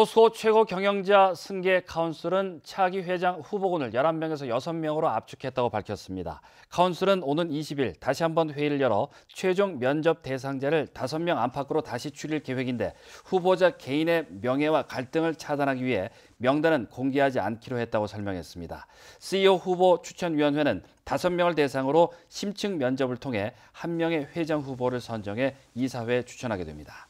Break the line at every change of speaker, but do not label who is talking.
포스코 최고 경영자 승계 카운슬은 차기 회장 후보군을 11명에서 6명으로 압축했다고 밝혔습니다. 카운슬은 오는 20일 다시 한번 회의를 열어 최종 면접 대상자를 5명 안팎으로 다시 추릴 계획인데 후보자 개인의 명예와 갈등을 차단하기 위해 명단은 공개하지 않기로 했다고 설명했습니다. CEO 후보 추천위원회는 5명을 대상으로 심층 면접을 통해 1명의 회장 후보를 선정해 이사회에 추천하게 됩니다.